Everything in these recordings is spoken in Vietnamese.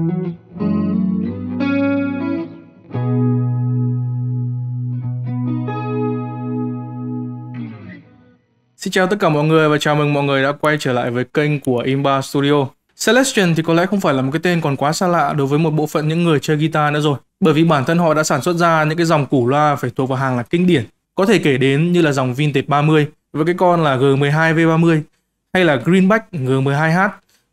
Xin chào tất cả mọi người và chào mừng mọi người đã quay trở lại với kênh của Imba Studio. Celestion thì có lẽ không phải là một cái tên còn quá xa lạ đối với một bộ phận những người chơi guitar nữa rồi, bởi vì bản thân họ đã sản xuất ra những cái dòng củ loa phải thuộc vào hàng là kinh điển, có thể kể đến như là dòng Vintage 30 với cái con là G12V30 hay là Greenback G12H,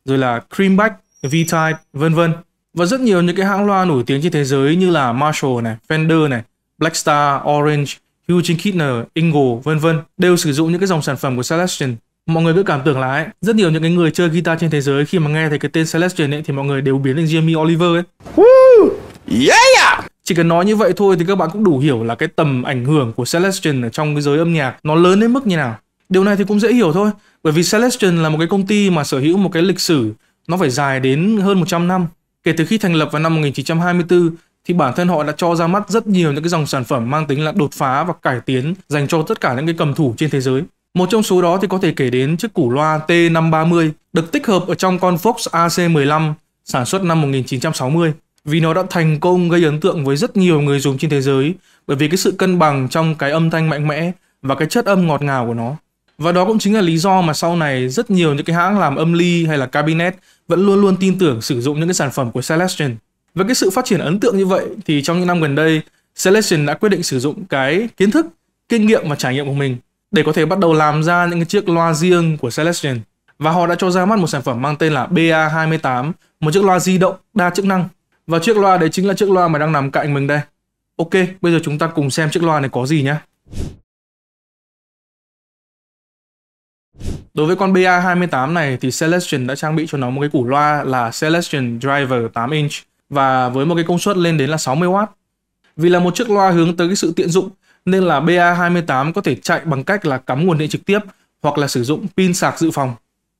rồi là Creamback V-Type, vân vân. Và rất nhiều những cái hãng loa nổi tiếng trên thế giới như là Marshall này, Fender này, Blackstar, Orange, Eugene Kitner, Ingle, vân vân đều sử dụng những cái dòng sản phẩm của Celestion. Mọi người cứ cảm tưởng là ấy, rất nhiều những cái người chơi guitar trên thế giới khi mà nghe thấy cái tên Celestion ấy thì mọi người đều biến thành Jimmy Oliver ấy. Woo! Yeah! Chỉ cần nói như vậy thôi thì các bạn cũng đủ hiểu là cái tầm ảnh hưởng của Celestion ở trong cái giới âm nhạc nó lớn đến mức như nào. Điều này thì cũng dễ hiểu thôi, bởi vì Celestion là một cái công ty mà sở hữu một cái lịch sử nó phải dài đến hơn 100 năm. Kể từ khi thành lập vào năm 1924 thì bản thân họ đã cho ra mắt rất nhiều những cái dòng sản phẩm mang tính là đột phá và cải tiến dành cho tất cả những cái cầm thủ trên thế giới. Một trong số đó thì có thể kể đến chiếc củ loa T530 được tích hợp ở trong con Fox AC15 sản xuất năm 1960 vì nó đã thành công gây ấn tượng với rất nhiều người dùng trên thế giới bởi vì cái sự cân bằng trong cái âm thanh mạnh mẽ và cái chất âm ngọt ngào của nó. Và đó cũng chính là lý do mà sau này rất nhiều những cái hãng làm âm ly hay là cabinet vẫn luôn luôn tin tưởng sử dụng những cái sản phẩm của Celestion. Với cái sự phát triển ấn tượng như vậy thì trong những năm gần đây, Celestion đã quyết định sử dụng cái kiến thức, kinh nghiệm và trải nghiệm của mình để có thể bắt đầu làm ra những cái chiếc loa riêng của Celestion. Và họ đã cho ra mắt một sản phẩm mang tên là BA28, một chiếc loa di động đa chức năng. Và chiếc loa đấy chính là chiếc loa mà đang nằm cạnh mình đây. Ok, bây giờ chúng ta cùng xem chiếc loa này có gì nhé. Đối với con BA28 này thì Celestion đã trang bị cho nó một cái củ loa là Celestion Driver 8 inch và với một cái công suất lên đến là 60W. Vì là một chiếc loa hướng tới cái sự tiện dụng nên là BA28 có thể chạy bằng cách là cắm nguồn điện trực tiếp hoặc là sử dụng pin sạc dự phòng.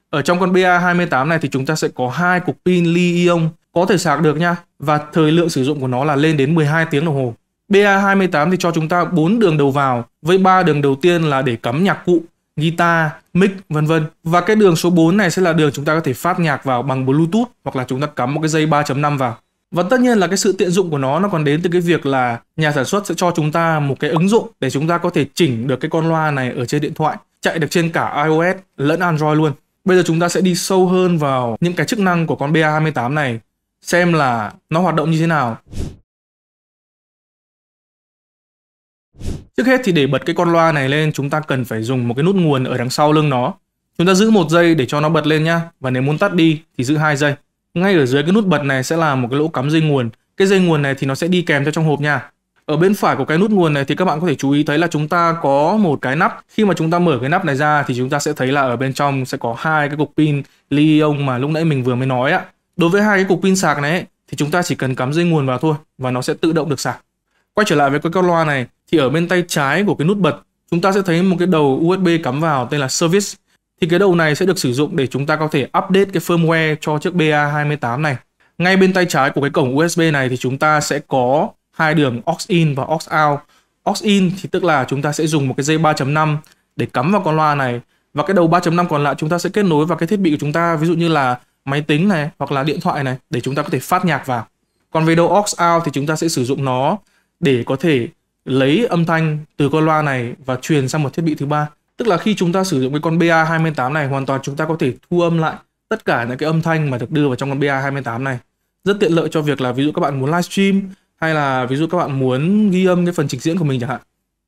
Ở trong con BA28 này thì chúng ta sẽ có hai cục pin li-ion có thể sạc được nha và thời lượng sử dụng của nó là lên đến 12 tiếng đồng hồ. BA28 thì cho chúng ta 4 đường đầu vào với 3 đường đầu tiên là để cắm nhạc cụ guitar, mic vân vân. Và cái đường số 4 này sẽ là đường chúng ta có thể phát nhạc vào bằng Bluetooth hoặc là chúng ta cắm một cái dây 3.5 vào. Và tất nhiên là cái sự tiện dụng của nó nó còn đến từ cái việc là nhà sản xuất sẽ cho chúng ta một cái ứng dụng để chúng ta có thể chỉnh được cái con loa này ở trên điện thoại, chạy được trên cả iOS lẫn Android luôn. Bây giờ chúng ta sẽ đi sâu hơn vào những cái chức năng của con BA28 này, xem là nó hoạt động như thế nào. Trước hết thì để bật cái con loa này lên chúng ta cần phải dùng một cái nút nguồn ở đằng sau lưng nó. Chúng ta giữ một giây để cho nó bật lên nhá và nếu muốn tắt đi thì giữ hai giây. Ngay ở dưới cái nút bật này sẽ là một cái lỗ cắm dây nguồn. Cái dây nguồn này thì nó sẽ đi kèm theo trong hộp nha. Ở bên phải của cái nút nguồn này thì các bạn có thể chú ý thấy là chúng ta có một cái nắp. Khi mà chúng ta mở cái nắp này ra thì chúng ta sẽ thấy là ở bên trong sẽ có hai cái cục pin lithium mà lúc nãy mình vừa mới nói ạ. Đối với hai cái cục pin sạc này thì chúng ta chỉ cần cắm dây nguồn vào thôi và nó sẽ tự động được sạc. Quay trở lại với cái con loa này thì ở bên tay trái của cái nút bật chúng ta sẽ thấy một cái đầu USB cắm vào tên là Service. Thì cái đầu này sẽ được sử dụng để chúng ta có thể update cái firmware cho chiếc BA28 này. Ngay bên tay trái của cái cổng USB này thì chúng ta sẽ có hai đường aux in và aux out. Aux in thì tức là chúng ta sẽ dùng một cái dây 3.5 để cắm vào con loa này và cái đầu 3.5 còn lại chúng ta sẽ kết nối vào cái thiết bị của chúng ta ví dụ như là máy tính này hoặc là điện thoại này để chúng ta có thể phát nhạc vào. Còn về đầu aux out thì chúng ta sẽ sử dụng nó để có thể lấy âm thanh từ con loa này và truyền sang một thiết bị thứ ba. Tức là khi chúng ta sử dụng cái con BA28 này hoàn toàn chúng ta có thể thu âm lại tất cả những cái âm thanh mà được đưa vào trong con BA28 này. Rất tiện lợi cho việc là ví dụ các bạn muốn livestream hay là ví dụ các bạn muốn ghi âm cái phần trình diễn của mình chẳng hạn.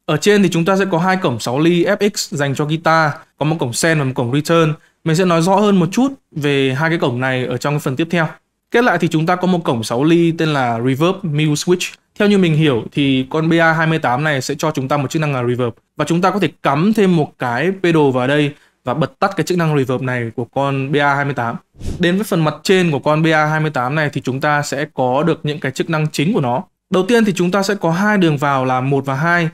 Ở trên thì chúng ta sẽ có hai cổng 6 ly FX dành cho guitar, có một cổng send và một cổng return. Mình sẽ nói rõ hơn một chút về hai cái cổng này ở trong cái phần tiếp theo. Kết lại thì chúng ta có một cổng 6 ly tên là Reverb Mute Switch theo như mình hiểu thì con BA28 này sẽ cho chúng ta một chức năng là reverb và chúng ta có thể cắm thêm một cái pedal vào đây và bật tắt cái chức năng reverb này của con BA28. Đến với phần mặt trên của con BA28 này thì chúng ta sẽ có được những cái chức năng chính của nó. Đầu tiên thì chúng ta sẽ có hai đường vào là một và hai.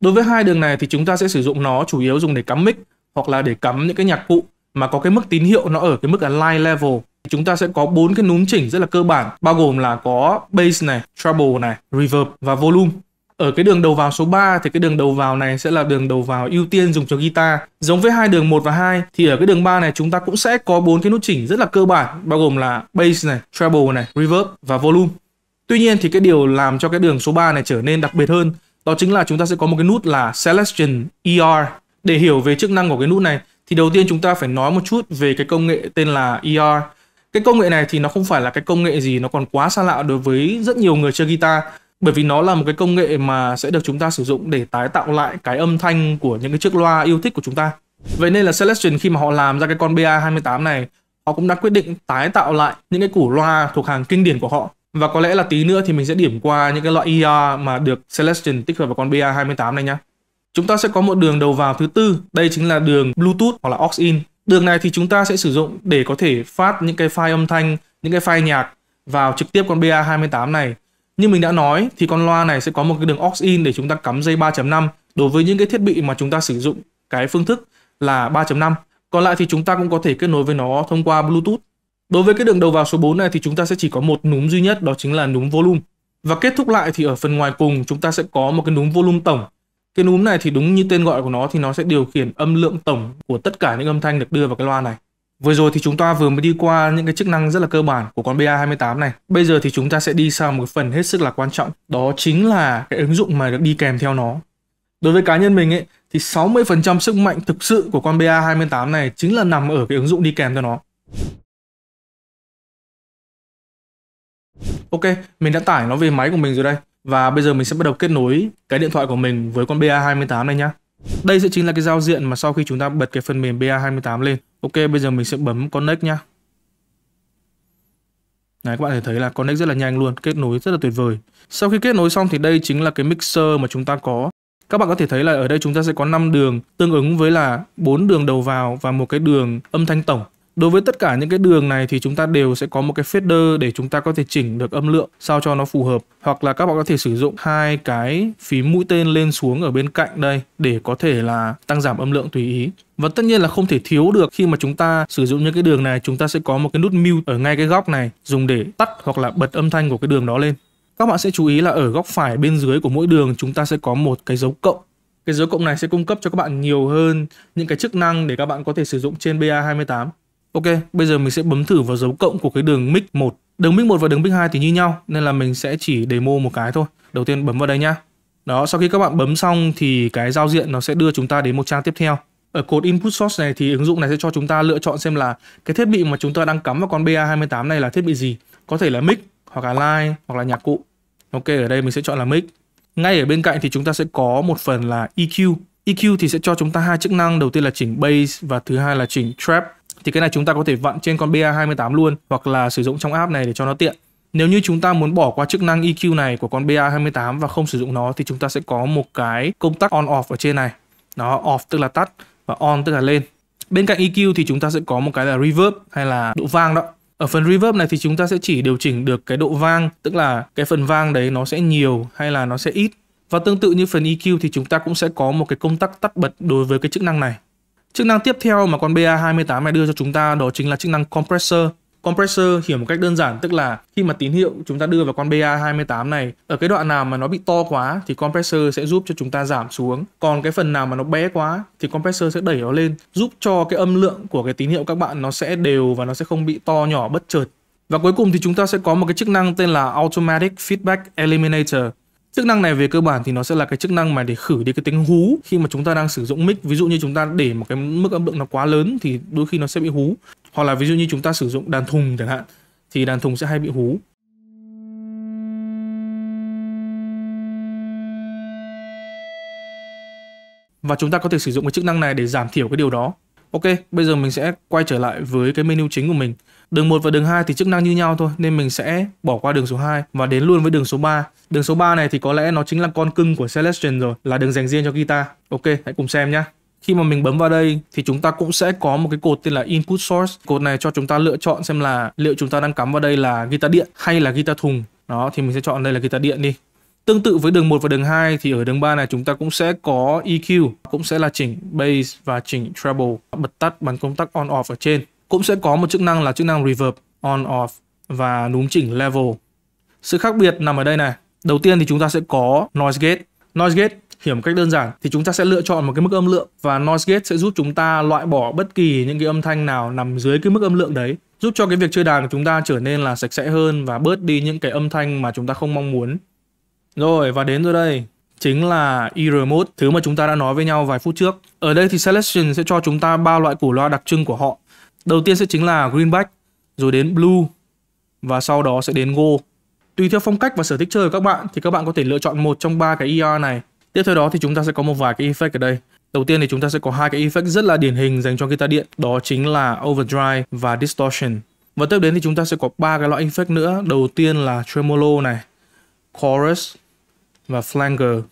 Đối với hai đường này thì chúng ta sẽ sử dụng nó chủ yếu dùng để cắm mic hoặc là để cắm những cái nhạc cụ mà có cái mức tín hiệu nó ở cái mức là line level Chúng ta sẽ có bốn cái núm chỉnh rất là cơ bản, bao gồm là có bass này, treble này, reverb và volume. Ở cái đường đầu vào số 3 thì cái đường đầu vào này sẽ là đường đầu vào ưu tiên dùng cho guitar. Giống với hai đường 1 và 2 thì ở cái đường 3 này chúng ta cũng sẽ có bốn cái nút chỉnh rất là cơ bản bao gồm là bass này, treble này, reverb và volume. Tuy nhiên thì cái điều làm cho cái đường số 3 này trở nên đặc biệt hơn đó chính là chúng ta sẽ có một cái nút là Selection ER. Để hiểu về chức năng của cái nút này thì đầu tiên chúng ta phải nói một chút về cái công nghệ tên là ER cái công nghệ này thì nó không phải là cái công nghệ gì nó còn quá xa lạ đối với rất nhiều người chơi guitar bởi vì nó là một cái công nghệ mà sẽ được chúng ta sử dụng để tái tạo lại cái âm thanh của những cái chiếc loa yêu thích của chúng ta. Vậy nên là Selection khi mà họ làm ra cái con BA28 này, họ cũng đã quyết định tái tạo lại những cái củ loa thuộc hàng kinh điển của họ. Và có lẽ là tí nữa thì mình sẽ điểm qua những cái loại ER mà được Selection tích hợp vào con BA28 này nhá. Chúng ta sẽ có một đường đầu vào thứ tư, đây chính là đường Bluetooth hoặc là aux in. Đường này thì chúng ta sẽ sử dụng để có thể phát những cái file âm thanh, những cái file nhạc vào trực tiếp con BA28 này. Như mình đã nói thì con loa này sẽ có một cái đường aux in để chúng ta cắm dây 3.5 đối với những cái thiết bị mà chúng ta sử dụng cái phương thức là 3.5. Còn lại thì chúng ta cũng có thể kết nối với nó thông qua Bluetooth. Đối với cái đường đầu vào số 4 này thì chúng ta sẽ chỉ có một núm duy nhất đó chính là núm volume. Và kết thúc lại thì ở phần ngoài cùng chúng ta sẽ có một cái núm volume tổng cái núm này thì đúng như tên gọi của nó thì nó sẽ điều khiển âm lượng tổng của tất cả những âm thanh được đưa vào cái loa này. Vừa rồi thì chúng ta vừa mới đi qua những cái chức năng rất là cơ bản của con BA28 này. Bây giờ thì chúng ta sẽ đi sang một phần hết sức là quan trọng, đó chính là cái ứng dụng mà được đi kèm theo nó. Đối với cá nhân mình ấy thì 60% sức mạnh thực sự của con BA28 này chính là nằm ở cái ứng dụng đi kèm theo nó. Ok, mình đã tải nó về máy của mình rồi đây. Và bây giờ mình sẽ bắt đầu kết nối cái điện thoại của mình với con BA28 này nhá. Đây sẽ chính là cái giao diện mà sau khi chúng ta bật cái phần mềm BA28 lên. Ok, bây giờ mình sẽ bấm Connect nhá. này các bạn có thể thấy là connect rất là nhanh luôn, kết nối rất là tuyệt vời. Sau khi kết nối xong thì đây chính là cái mixer mà chúng ta có. Các bạn có thể thấy là ở đây chúng ta sẽ có 5 đường tương ứng với là bốn đường đầu vào và một cái đường âm thanh tổng. Đối với tất cả những cái đường này thì chúng ta đều sẽ có một cái fader để chúng ta có thể chỉnh được âm lượng sao cho nó phù hợp. Hoặc là các bạn có thể sử dụng hai cái phím mũi tên lên xuống ở bên cạnh đây để có thể là tăng giảm âm lượng tùy ý. Và tất nhiên là không thể thiếu được khi mà chúng ta sử dụng những cái đường này chúng ta sẽ có một cái nút mute ở ngay cái góc này dùng để tắt hoặc là bật âm thanh của cái đường đó lên. Các bạn sẽ chú ý là ở góc phải bên dưới của mỗi đường chúng ta sẽ có một cái dấu cộng cái dấu cộng này sẽ cung cấp cho các bạn nhiều hơn những cái chức năng để các bạn có thể sử dụng trên BA28. Ok, bây giờ mình sẽ bấm thử vào dấu cộng của cái đường mic 1. Đường mic 1 và đường mic 2 thì như nhau nên là mình sẽ chỉ demo một cái thôi. Đầu tiên bấm vào đây nhá. Đó, sau khi các bạn bấm xong thì cái giao diện nó sẽ đưa chúng ta đến một trang tiếp theo. Ở cột input source này thì ứng dụng này sẽ cho chúng ta lựa chọn xem là cái thiết bị mà chúng ta đang cắm vào con BA28 này là thiết bị gì. Có thể là mic, hoặc là line, hoặc là nhạc cụ. Ok, ở đây mình sẽ chọn là mic. Ngay ở bên cạnh thì chúng ta sẽ có một phần là EQ. EQ thì sẽ cho chúng ta hai chức năng, đầu tiên là chỉnh bass và thứ hai là chỉnh trap thì cái này chúng ta có thể vặn trên con BA28 luôn hoặc là sử dụng trong app này để cho nó tiện. Nếu như chúng ta muốn bỏ qua chức năng EQ này của con BA28 và không sử dụng nó thì chúng ta sẽ có một cái công tắc on off ở trên này. Nó off tức là tắt và on tức là lên. Bên cạnh EQ thì chúng ta sẽ có một cái là reverb hay là độ vang đó. Ở phần reverb này thì chúng ta sẽ chỉ điều chỉnh được cái độ vang, tức là cái phần vang đấy nó sẽ nhiều hay là nó sẽ ít. Và tương tự như phần EQ thì chúng ta cũng sẽ có một cái công tắc tắt bật đối với cái chức năng này. Chức năng tiếp theo mà con BA28 này đưa cho chúng ta đó chính là chức năng compressor. Compressor hiểu một cách đơn giản tức là khi mà tín hiệu chúng ta đưa vào con BA28 này ở cái đoạn nào mà nó bị to quá thì compressor sẽ giúp cho chúng ta giảm xuống còn cái phần nào mà nó bé quá thì compressor sẽ đẩy nó lên giúp cho cái âm lượng của cái tín hiệu các bạn nó sẽ đều và nó sẽ không bị to nhỏ bất chợt và cuối cùng thì chúng ta sẽ có một cái chức năng tên là Automatic Feedback Eliminator Chức năng này về cơ bản thì nó sẽ là cái chức năng mà để khử đi cái tiếng hú khi mà chúng ta đang sử dụng mic. Ví dụ như chúng ta để một cái mức âm lượng nó quá lớn thì đôi khi nó sẽ bị hú. Hoặc là ví dụ như chúng ta sử dụng đàn thùng chẳng hạn thì đàn thùng sẽ hay bị hú. Và chúng ta có thể sử dụng cái chức năng này để giảm thiểu cái điều đó. Ok, bây giờ mình sẽ quay trở lại với cái menu chính của mình. Đường 1 và đường 2 thì chức năng như nhau thôi nên mình sẽ bỏ qua đường số 2 và đến luôn với đường số 3. Đường số 3 này thì có lẽ nó chính là con cưng của Celestion rồi, là đường dành riêng cho guitar. Ok, hãy cùng xem nhé. Khi mà mình bấm vào đây thì chúng ta cũng sẽ có một cái cột tên là Input Source. Cột này cho chúng ta lựa chọn xem là liệu chúng ta đang cắm vào đây là guitar điện hay là guitar thùng. Đó, thì mình sẽ chọn đây là guitar điện đi. Tương tự với đường 1 và đường 2 thì ở đường 3 này chúng ta cũng sẽ có EQ, cũng sẽ là chỉnh bass và chỉnh treble, bật tắt bằng công tắc on off ở trên cũng sẽ có một chức năng là chức năng reverb on off và núm chỉnh level. Sự khác biệt nằm ở đây này. Đầu tiên thì chúng ta sẽ có noise gate. Noise gate hiểu một cách đơn giản thì chúng ta sẽ lựa chọn một cái mức âm lượng và noise gate sẽ giúp chúng ta loại bỏ bất kỳ những cái âm thanh nào nằm dưới cái mức âm lượng đấy giúp cho cái việc chơi đàn của chúng ta trở nên là sạch sẽ hơn và bớt đi những cái âm thanh mà chúng ta không mong muốn. Rồi và đến rồi đây, chính là ER mode, thứ mà chúng ta đã nói với nhau vài phút trước. Ở đây thì Selection sẽ cho chúng ta ba loại củ loa đặc trưng của họ Đầu tiên sẽ chính là Greenback, rồi đến Blue và sau đó sẽ đến go Tùy theo phong cách và sở thích chơi của các bạn thì các bạn có thể lựa chọn một trong ba cái ER này. Tiếp theo đó thì chúng ta sẽ có một vài cái effect ở đây. Đầu tiên thì chúng ta sẽ có hai cái effect rất là điển hình dành cho guitar điện, đó chính là overdrive và distortion. Và tiếp đến thì chúng ta sẽ có ba cái loại effect nữa. Đầu tiên là tremolo này, chorus và flanger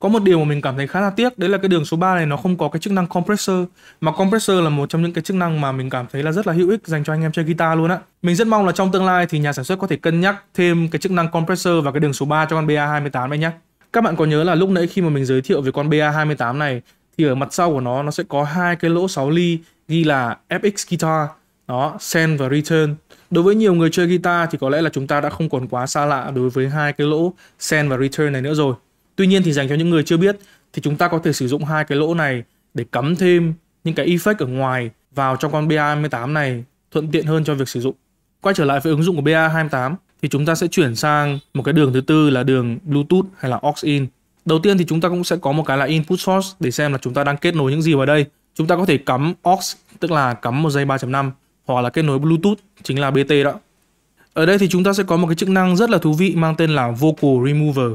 có một điều mà mình cảm thấy khá là tiếc đấy là cái đường số 3 này nó không có cái chức năng compressor mà compressor là một trong những cái chức năng mà mình cảm thấy là rất là hữu ích dành cho anh em chơi guitar luôn á mình rất mong là trong tương lai thì nhà sản xuất có thể cân nhắc thêm cái chức năng compressor và cái đường số 3 cho con BA28 anh nhé các bạn có nhớ là lúc nãy khi mà mình giới thiệu về con BA28 này thì ở mặt sau của nó nó sẽ có hai cái lỗ 6 ly ghi là FX guitar đó send và return đối với nhiều người chơi guitar thì có lẽ là chúng ta đã không còn quá xa lạ đối với hai cái lỗ send và return này nữa rồi Tuy nhiên thì dành cho những người chưa biết thì chúng ta có thể sử dụng hai cái lỗ này để cắm thêm những cái effect ở ngoài vào trong con BA28 này thuận tiện hơn cho việc sử dụng. Quay trở lại với ứng dụng của BA28 thì chúng ta sẽ chuyển sang một cái đường thứ tư là đường Bluetooth hay là aux in. Đầu tiên thì chúng ta cũng sẽ có một cái là input source để xem là chúng ta đang kết nối những gì vào đây. Chúng ta có thể cắm aux tức là cắm một dây 3.5 hoặc là kết nối Bluetooth chính là BT đó. Ở đây thì chúng ta sẽ có một cái chức năng rất là thú vị mang tên là Vocal Remover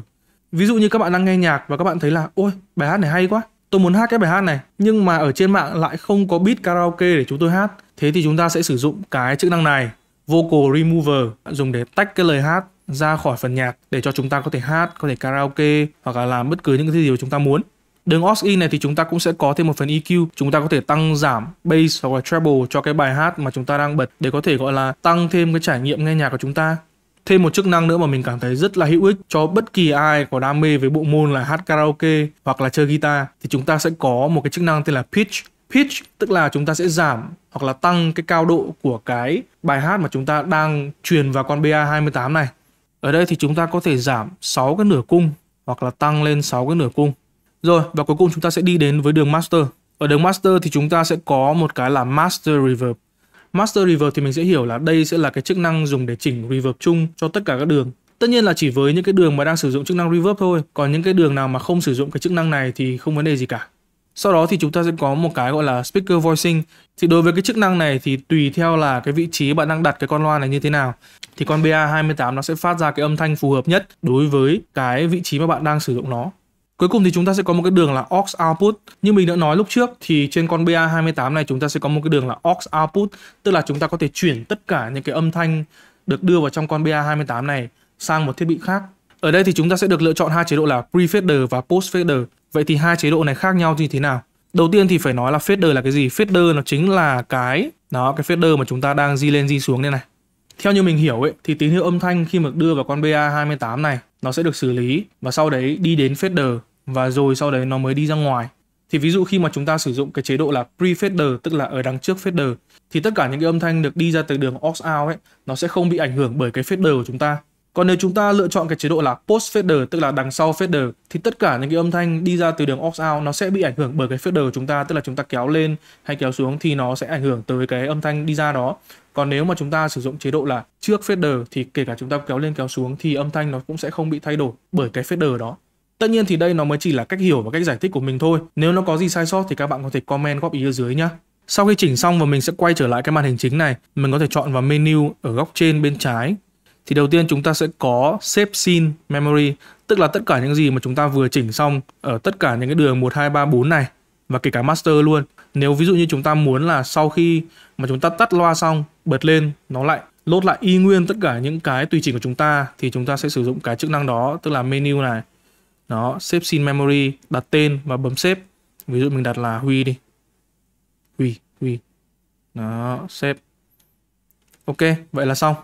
ví dụ như các bạn đang nghe nhạc và các bạn thấy là ôi bài hát này hay quá tôi muốn hát cái bài hát này nhưng mà ở trên mạng lại không có beat karaoke để chúng tôi hát thế thì chúng ta sẽ sử dụng cái chức năng này vocal remover dùng để tách cái lời hát ra khỏi phần nhạc để cho chúng ta có thể hát có thể karaoke hoặc là làm bất cứ những cái gì mà chúng ta muốn Đường aux in này thì chúng ta cũng sẽ có thêm một phần EQ, chúng ta có thể tăng giảm bass hoặc là treble cho cái bài hát mà chúng ta đang bật để có thể gọi là tăng thêm cái trải nghiệm nghe nhạc của chúng ta thêm một chức năng nữa mà mình cảm thấy rất là hữu ích cho bất kỳ ai có đam mê với bộ môn là hát karaoke hoặc là chơi guitar thì chúng ta sẽ có một cái chức năng tên là pitch pitch tức là chúng ta sẽ giảm hoặc là tăng cái cao độ của cái bài hát mà chúng ta đang truyền vào con BA28 này. Ở đây thì chúng ta có thể giảm 6 cái nửa cung hoặc là tăng lên 6 cái nửa cung. Rồi, và cuối cùng chúng ta sẽ đi đến với đường master. Ở đường master thì chúng ta sẽ có một cái là master reverb. Master Reverb thì mình sẽ hiểu là đây sẽ là cái chức năng dùng để chỉnh reverb chung cho tất cả các đường. Tất nhiên là chỉ với những cái đường mà đang sử dụng chức năng reverb thôi, còn những cái đường nào mà không sử dụng cái chức năng này thì không vấn đề gì cả. Sau đó thì chúng ta sẽ có một cái gọi là speaker voicing. Thì đối với cái chức năng này thì tùy theo là cái vị trí bạn đang đặt cái con loa này như thế nào thì con BA28 nó sẽ phát ra cái âm thanh phù hợp nhất đối với cái vị trí mà bạn đang sử dụng nó. Cuối cùng thì chúng ta sẽ có một cái đường là aux output. Như mình đã nói lúc trước thì trên con BA28 này chúng ta sẽ có một cái đường là aux output, tức là chúng ta có thể chuyển tất cả những cái âm thanh được đưa vào trong con BA28 này sang một thiết bị khác. Ở đây thì chúng ta sẽ được lựa chọn hai chế độ là pre-fader và post-fader. Vậy thì hai chế độ này khác nhau như thế nào? Đầu tiên thì phải nói là fader là cái gì? Fader nó chính là cái đó cái fader mà chúng ta đang di lên di xuống đây này. Theo như mình hiểu ấy thì tín hiệu âm thanh khi mà đưa vào con BA28 này nó sẽ được xử lý và sau đấy đi đến fader và rồi sau đấy nó mới đi ra ngoài. Thì ví dụ khi mà chúng ta sử dụng cái chế độ là pre-fader tức là ở đằng trước fader thì tất cả những cái âm thanh được đi ra từ đường aux out ấy nó sẽ không bị ảnh hưởng bởi cái fader của chúng ta còn nếu chúng ta lựa chọn cái chế độ là post fader tức là đằng sau fader thì tất cả những cái âm thanh đi ra từ đường aux out nó sẽ bị ảnh hưởng bởi cái fader của chúng ta tức là chúng ta kéo lên hay kéo xuống thì nó sẽ ảnh hưởng tới cái âm thanh đi ra đó. Còn nếu mà chúng ta sử dụng chế độ là trước fader thì kể cả chúng ta kéo lên kéo xuống thì âm thanh nó cũng sẽ không bị thay đổi bởi cái fader đó. Tất nhiên thì đây nó mới chỉ là cách hiểu và cách giải thích của mình thôi. Nếu nó có gì sai sót thì các bạn có thể comment góp ý ở dưới nhá Sau khi chỉnh xong và mình sẽ quay trở lại cái màn hình chính này, mình có thể chọn vào menu ở góc trên bên trái thì đầu tiên chúng ta sẽ có save scene memory tức là tất cả những gì mà chúng ta vừa chỉnh xong ở tất cả những cái đường 1, 2, 3, 4 này và kể cả master luôn nếu ví dụ như chúng ta muốn là sau khi mà chúng ta tắt loa xong bật lên nó lại lốt lại y nguyên tất cả những cái tùy chỉnh của chúng ta thì chúng ta sẽ sử dụng cái chức năng đó tức là menu này nó save scene memory đặt tên và bấm save ví dụ mình đặt là huy đi huy huy nó save ok vậy là xong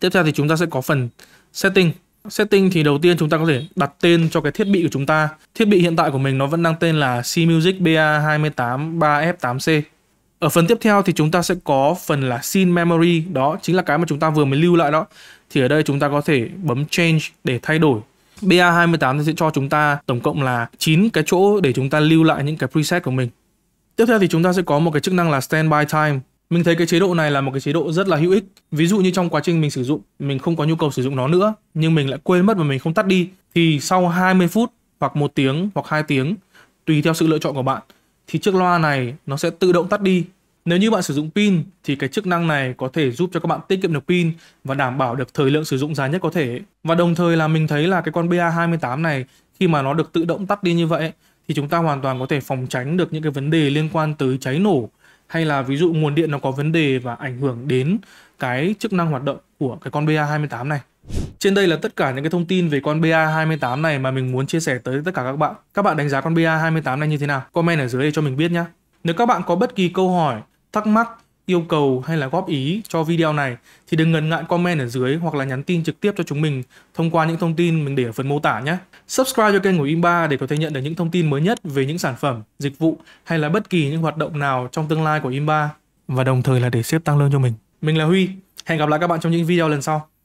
Tiếp theo thì chúng ta sẽ có phần setting. Setting thì đầu tiên chúng ta có thể đặt tên cho cái thiết bị của chúng ta. Thiết bị hiện tại của mình nó vẫn đang tên là C-Music BA283F8C. Ở phần tiếp theo thì chúng ta sẽ có phần là scene memory, đó chính là cái mà chúng ta vừa mới lưu lại đó. Thì ở đây chúng ta có thể bấm change để thay đổi. BA28 sẽ cho chúng ta tổng cộng là 9 cái chỗ để chúng ta lưu lại những cái preset của mình. Tiếp theo thì chúng ta sẽ có một cái chức năng là standby time. Mình thấy cái chế độ này là một cái chế độ rất là hữu ích. Ví dụ như trong quá trình mình sử dụng, mình không có nhu cầu sử dụng nó nữa, nhưng mình lại quên mất và mình không tắt đi thì sau 20 phút hoặc một tiếng hoặc 2 tiếng tùy theo sự lựa chọn của bạn thì chiếc loa này nó sẽ tự động tắt đi. Nếu như bạn sử dụng pin thì cái chức năng này có thể giúp cho các bạn tiết kiệm được pin và đảm bảo được thời lượng sử dụng dài nhất có thể. Và đồng thời là mình thấy là cái con BA28 này khi mà nó được tự động tắt đi như vậy thì chúng ta hoàn toàn có thể phòng tránh được những cái vấn đề liên quan tới cháy nổ hay là ví dụ nguồn điện nó có vấn đề và ảnh hưởng đến cái chức năng hoạt động của cái con BA28 này. Trên đây là tất cả những cái thông tin về con BA28 này mà mình muốn chia sẻ tới tất cả các bạn. Các bạn đánh giá con BA28 này như thế nào? Comment ở dưới để cho mình biết nhé. Nếu các bạn có bất kỳ câu hỏi, thắc mắc yêu cầu hay là góp ý cho video này thì đừng ngần ngại comment ở dưới hoặc là nhắn tin trực tiếp cho chúng mình thông qua những thông tin mình để ở phần mô tả nhé. Subscribe cho kênh của Imba để có thể nhận được những thông tin mới nhất về những sản phẩm, dịch vụ hay là bất kỳ những hoạt động nào trong tương lai của Imba và đồng thời là để xếp tăng lương cho mình. Mình là Huy, hẹn gặp lại các bạn trong những video lần sau.